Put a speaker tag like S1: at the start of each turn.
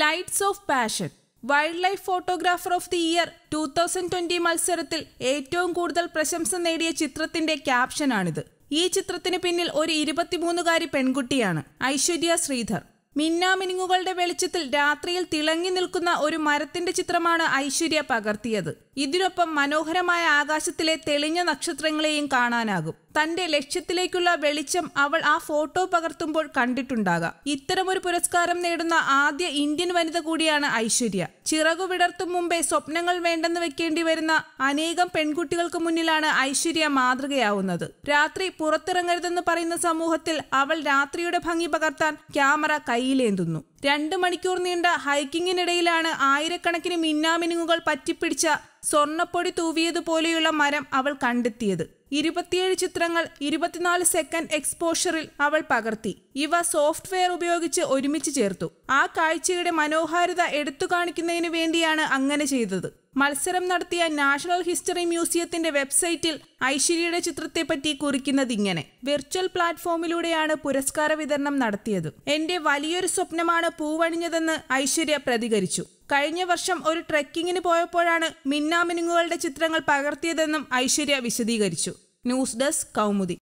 S1: lights of passion wild life photographer of the year two thousand twenty മത്സരത്തിൽ ഏറ്റവും കൂടുതൽ പ്രശംസ നേടിയ ചിത്രത്തിന്റെ ക്യാപ്ഷനാണിത് ഈ ചിത്രത്തിന് പിന്നിൽ ഒരു ഇരുപത്തിമൂന്നുകാരി പെൺകുട്ടിയാണ് ഐശ്വര്യ ശ്രീധർ മിന്നാമിനുങ്ങുകളുടെ വെളിച്ചത്തിൽ രാത്രിയിൽ തിളങ്ങി നിൽക്കുന്ന ഒരു മരത്തിന്റെ ചിത്രമാണ് ഐശ്വര്യ പകർത്തിയത് ഇതിനൊപ്പം മനോഹരമായ ആകാശത്തിലെ തെളിഞ്ഞ നക്ഷത്രങ്ങളെയും കാണാനാകും തന്റെ ലക്ഷ്യത്തിലേക്കുള്ള വെളിച്ചം അവൾ ആ ഫോട്ടോ പകർത്തുമ്പോൾ കണ്ടിട്ടുണ്ടാകാം ഇത്തരമൊരു പുരസ്കാരം നേടുന്ന ആദ്യ ഇന്ത്യൻ വനിത കൂടിയാണ് ഐശ്വര്യ ചിറകു വിടർത്തും മുമ്പേ സ്വപ്നങ്ങൾ വേണ്ടെന്ന് വെക്കേണ്ടി വരുന്ന അനേകം പെൺകുട്ടികൾക്ക് മുന്നിലാണ് ഐശ്വര്യ മാതൃകയാവുന്നത് രാത്രി പുറത്തിറങ്ങരുതെന്ന് പറയുന്ന സമൂഹത്തിൽ അവൾ രാത്രിയുടെ ഭംഗി പകർത്താൻ ക്യാമറ കൈ കയ്യിലേന്തുന്നു രണ്ട് മണിക്കൂർ നീണ്ട ഹൈക്കിങ്ങിനിടയിലാണ് ആയിരക്കണക്കിന് മിന്നാമിനുങ്ങുകൾ പറ്റിപ്പിടിച്ച സ്വർണ്ണപ്പൊടി തൂവിയതുപോലെയുള്ള മരം അവൾ കണ്ടെത്തിയത് ഇരുപത്തിയേഴ് ചിത്രങ്ങൾ ഇരുപത്തിനാല് സെക്കൻഡ് എക്സ്പോഷറിൽ അവൾ പകർത്തി ഇവ സോഫ്റ്റ്വെയർ ഉപയോഗിച്ച് ഒരുമിച്ച് ചേർത്തു ആ കാഴ്ചയുടെ മനോഹാരിത എടുത്തു കാണിക്കുന്നതിന് വേണ്ടിയാണ് അങ്ങനെ ചെയ്തത് മത്സരം നടത്തിയ നാഷണൽ ഹിസ്റ്ററി മ്യൂസിയത്തിന്റെ വെബ്സൈറ്റിൽ ഐശ്വര്യയുടെ ചിത്രത്തെപ്പറ്റി കുറിക്കുന്നത് ഇങ്ങനെ വെർച്വൽ പ്ലാറ്റ്ഫോമിലൂടെയാണ് പുരസ്കാര വിതരണം നടത്തിയത് എന്റെ വലിയൊരു സ്വപ്നമാണ് പൂവണിഞ്ഞതെന്ന് ഐശ്വര്യ പ്രതികരിച്ചു കഴിഞ്ഞ വർഷം ഒരു ട്രെക്കിങ്ങിന് പോയപ്പോഴാണ് മിന്നാമിനുങ്ങുകളുടെ ചിത്രങ്ങൾ പകർത്തിയതെന്നും ഐശ്വര്യ വിശദീകരിച്ചു ന്യൂസ് ഡെസ്ക് കൗമുദി